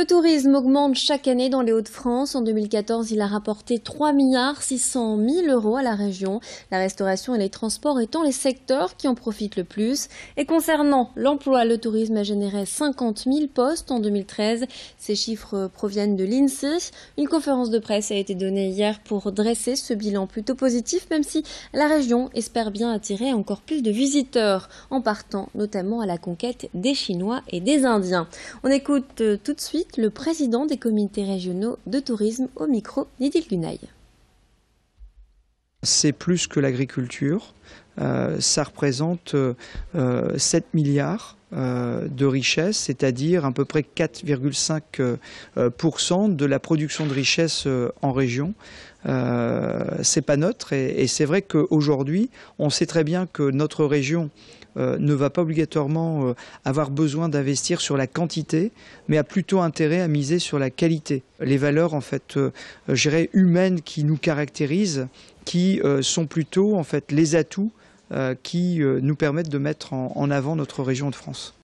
Le tourisme augmente chaque année dans les Hauts-de-France. En 2014, il a rapporté 3 milliards 600 000 euros à la région. La restauration et les transports étant les secteurs qui en profitent le plus. Et concernant l'emploi, le tourisme a généré 50 000 postes en 2013. Ces chiffres proviennent de l'INSEE. Une conférence de presse a été donnée hier pour dresser ce bilan plutôt positif, même si la région espère bien attirer encore plus de visiteurs, en partant notamment à la conquête des Chinois et des Indiens. On écoute tout de suite le président des comités régionaux de tourisme au micro Nidil Gunaï. C'est plus que l'agriculture. Euh, ça représente 7 euh, euh, milliards euh, de richesse, c'est-à-dire à peu près 4,5% euh, de la production de richesse euh, en région. Ce c'est pas neutre et, c'est vrai qu'aujourd'hui, on sait très bien que notre région ne va pas obligatoirement avoir besoin d'investir sur la quantité, mais a plutôt intérêt à miser sur la qualité. Les valeurs, en fait, humaines qui nous caractérisent, qui sont plutôt, en fait, les atouts euh, qui euh, nous permettent de mettre en, avant notre région de France.